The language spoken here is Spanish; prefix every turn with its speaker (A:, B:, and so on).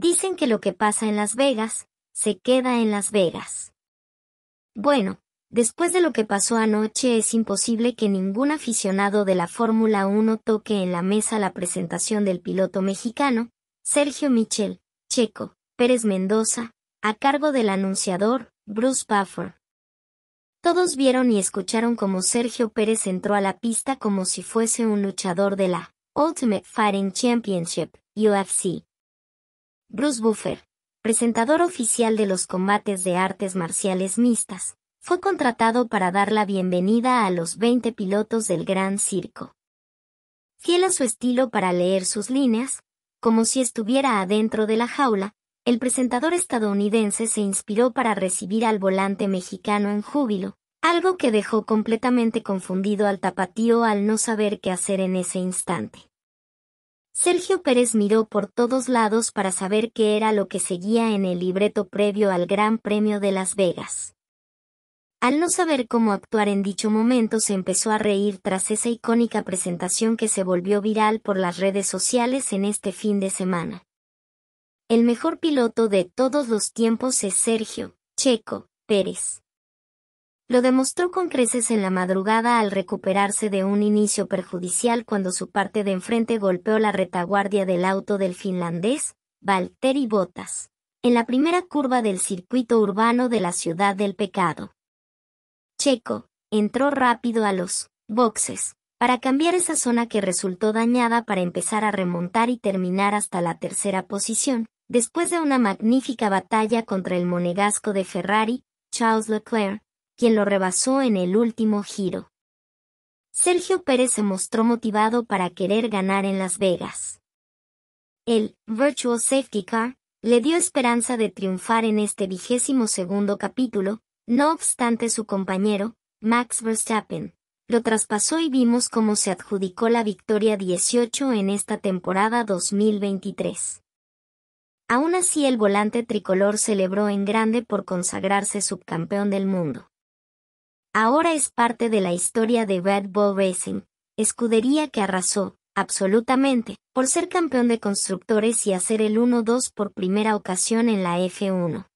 A: Dicen que lo que pasa en Las Vegas, se queda en Las Vegas. Bueno, después de lo que pasó anoche es imposible que ningún aficionado de la Fórmula 1 toque en la mesa la presentación del piloto mexicano, Sergio Michel, Checo, Pérez Mendoza, a cargo del anunciador, Bruce Buffer. Todos vieron y escucharon cómo Sergio Pérez entró a la pista como si fuese un luchador de la Ultimate Fighting Championship, UFC. Bruce Buffer, presentador oficial de los combates de artes marciales mixtas, fue contratado para dar la bienvenida a los 20 pilotos del Gran Circo. Fiel a su estilo para leer sus líneas, como si estuviera adentro de la jaula, el presentador estadounidense se inspiró para recibir al volante mexicano en júbilo, algo que dejó completamente confundido al tapatío al no saber qué hacer en ese instante. Sergio Pérez miró por todos lados para saber qué era lo que seguía en el libreto previo al Gran Premio de Las Vegas. Al no saber cómo actuar en dicho momento se empezó a reír tras esa icónica presentación que se volvió viral por las redes sociales en este fin de semana. El mejor piloto de todos los tiempos es Sergio, Checo, Pérez. Lo demostró con creces en la madrugada al recuperarse de un inicio perjudicial cuando su parte de enfrente golpeó la retaguardia del auto del finlandés, Valtteri Bottas, en la primera curva del circuito urbano de la ciudad del pecado. Checo, entró rápido a los boxes, para cambiar esa zona que resultó dañada para empezar a remontar y terminar hasta la tercera posición, después de una magnífica batalla contra el monegasco de Ferrari, Charles Leclerc, quien lo rebasó en el último giro. Sergio Pérez se mostró motivado para querer ganar en Las Vegas. El Virtual Safety Car le dio esperanza de triunfar en este vigésimo segundo capítulo, no obstante su compañero, Max Verstappen, lo traspasó y vimos cómo se adjudicó la victoria 18 en esta temporada 2023. Aún así el volante tricolor celebró en grande por consagrarse subcampeón del mundo. Ahora es parte de la historia de Red Bull Racing, escudería que arrasó, absolutamente, por ser campeón de constructores y hacer el 1-2 por primera ocasión en la F1.